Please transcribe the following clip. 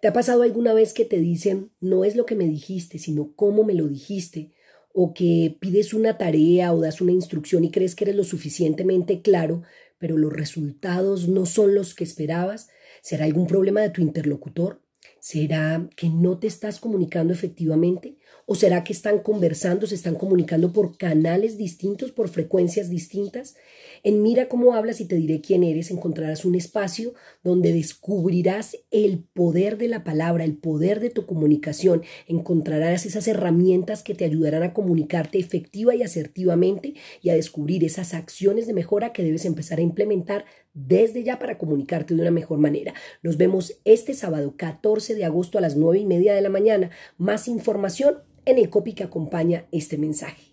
¿Te ha pasado alguna vez que te dicen, no es lo que me dijiste, sino cómo me lo dijiste? O que pides una tarea o das una instrucción y crees que eres lo suficientemente claro, pero los resultados no son los que esperabas. ¿Será algún problema de tu interlocutor? ¿Será que no te estás comunicando efectivamente? ¿O será que están conversando, se están comunicando por canales distintos, por frecuencias distintas? En Mira cómo hablas y te diré quién eres, encontrarás un espacio donde descubrirás el poder de la palabra, el poder de tu comunicación, encontrarás esas herramientas que te ayudarán a comunicarte efectiva y asertivamente y a descubrir esas acciones de mejora que debes empezar a implementar desde ya para comunicarte de una mejor manera. Nos vemos este sábado 14 de agosto a las 9 y media de la mañana. Más información en el copy que acompaña este mensaje.